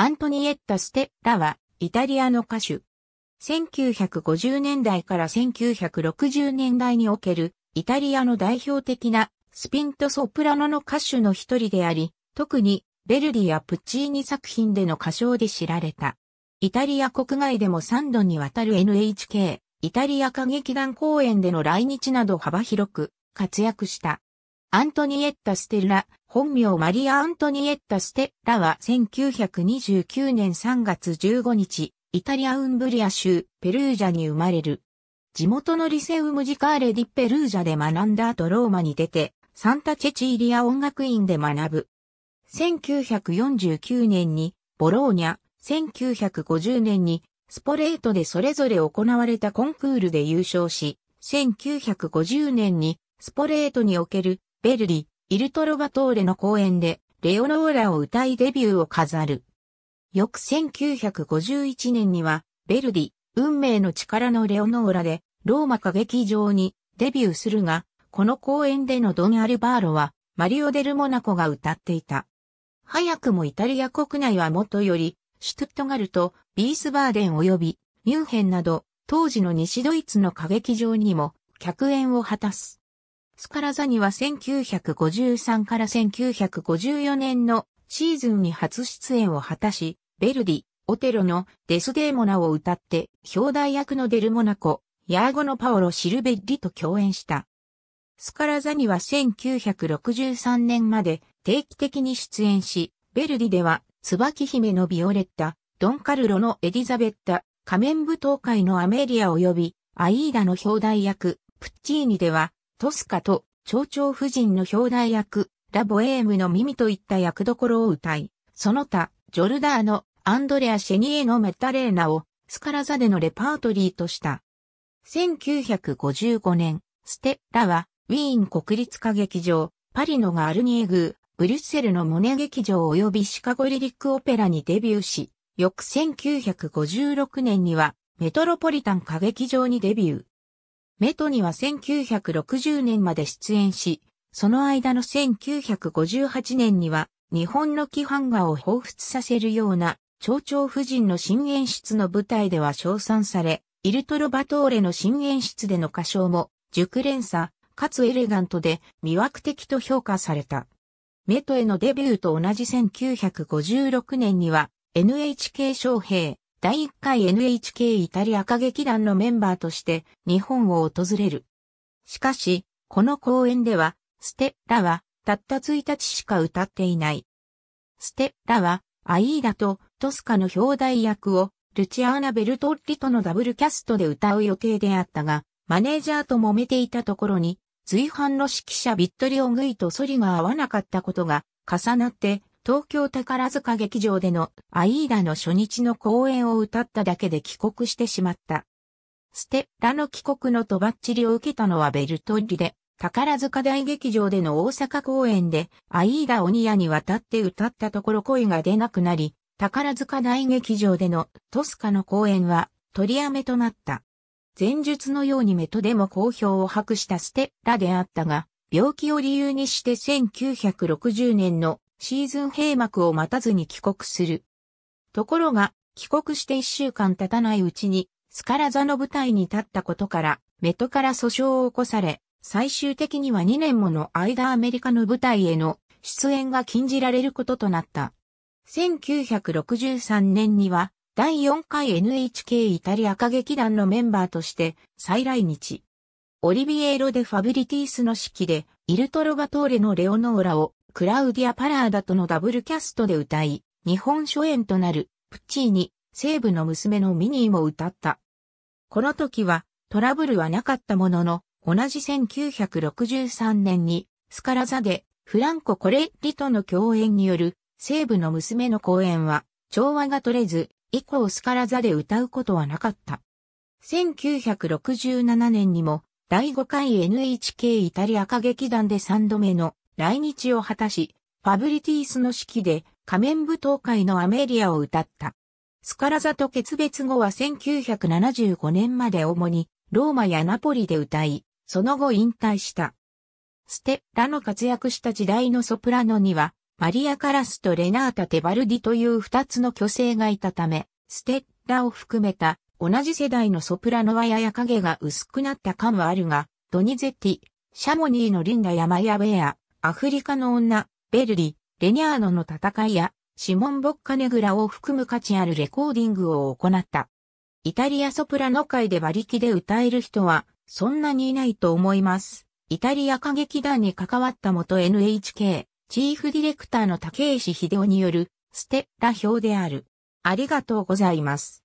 アントニエッタ・ステッラは、イタリアの歌手。1950年代から1960年代における、イタリアの代表的なスピントソプラノの歌手の一人であり、特に、ベルディやプッチーニ作品での歌唱で知られた。イタリア国外でも3度にわたる NHK、イタリア歌劇団公演での来日など幅広く活躍した。アントニエッタ・ステッラ、本名マリア・アントニエッタ・ステッラは1929年3月15日、イタリア・ウンブリア州、ペルージャに生まれる。地元のリセウムジカーレ・ディ・ペルージャで学んだ後ローマに出て、サンタ・チェチーリア音楽院で学ぶ。1949年に、ボローニャ、1950年に、スポレートでそれぞれ行われたコンクールで優勝し、1950年に、スポレートにおけるベルディ、イルトロバトーレの公演で、レオノーラを歌いデビューを飾る。翌1951年には、ベルディ、運命の力のレオノーラで、ローマ歌劇場にデビューするが、この公演でのドン・アルバーロは、マリオ・デル・モナコが歌っていた。早くもイタリア国内は元より、シュトゥットガルト、ビースバーデン及び、ミュンヘンなど、当時の西ドイツの歌劇場にも、客演を果たす。スカラザニは1953から1954年のシーズンに初出演を果たし、ベルディ、オテロのデスデーモナを歌って、表題役のデルモナコ、ヤーゴのパオロ・シルベッリと共演した。スカラザニは1963年まで定期的に出演し、ベルディでは、椿姫のビオレッタ、ドンカルロのエリザベッタ、仮面舞踏会のアメリア及び、アイーダの表題役、プッチーニでは、トスカと、蝶々夫人の表題役、ラボエームの耳といった役どころを歌い、その他、ジョルダーのアンドレア・シェニエのメタレーナをスカラザでのレパートリーとした。1955年、ステッラはウィーン国立歌劇場、パリのガールニエグー、ブリュッセルのモネ劇場及びシカゴリリックオペラにデビューし、翌1956年にはメトロポリタン歌劇場にデビュー。メトには1960年まで出演し、その間の1958年には日本の規範画を彷彿させるような蝶々夫人の新演出の舞台では称賛され、イルトロバトーレの新演出での歌唱も熟練さ、かつエレガントで魅惑的と評価された。メトへのデビューと同じ1956年には NHK 将兵第1回 NHK イタリア歌劇団のメンバーとして日本を訪れる。しかし、この公演では、ステッラはたった1日しか歌っていない。ステッラは、アイーダとトスカの兄弟役をルチアーナ・ベルトッリとのダブルキャストで歌う予定であったが、マネージャーと揉めていたところに、随伴の指揮者ビットリオ・グイとソリが合わなかったことが重なって東京宝塚劇場でのアイーダの初日の公演を歌っただけで帰国してしまった。ステッラの帰国のとばっちりを受けたのはベルトリで、宝塚大劇場での大阪公演で、アイーダオニアに渡って歌ったところ声が出なくなり、宝塚大劇場でのトスカの公演は取りやめとなった。前述のようにメトでも好評を博したステッラであったが、病気を理由にして1960年のシーズン閉幕を待たずに帰国する。ところが、帰国して一週間経たないうちに、スカラ座の舞台に立ったことから、メトから訴訟を起こされ、最終的には2年もの間アメリカの舞台への出演が禁じられることとなった。1963年には、第4回 NHK イタリア歌劇団のメンバーとして再来日。オリビエーロ・デ・ファブリティースの式で、イルトロバトーレのレオノーラをクラウディア・パラーダとのダブルキャストで歌い、日本初演となる、プッチーニ、西部の娘のミニーも歌った。この時は、トラブルはなかったものの、同じ1963年に、スカラザで、フランコ・コレッリとの共演による、西部の娘の公演は、調和が取れず、以降スカラザで歌うことはなかった。1967年にも、第5回 NHK イタリア歌劇団で3度目の来日を果たし、ファブリティースの式で仮面舞踏会のアメリアを歌った。スカラザと決別後は1975年まで主にローマやナポリで歌い、その後引退した。ステッラの活躍した時代のソプラノには、マリア・カラスとレナータ・テバルディという二つの巨星がいたため、ステッラを含めた同じ世代のソプラノはやや影が薄くなった感はあるが、ドニゼッティ、シャモニーのリンダヤマヤ・ウェア、アフリカの女、ベルリ、レニャーノの戦いや、シモン・ボッカネグラを含む価値あるレコーディングを行った。イタリアソプラノ界で馬力で歌える人は、そんなにいないと思います。イタリア歌劇団に関わった元 NHK、チーフディレクターの竹石秀夫による、ステッラ表である。ありがとうございます。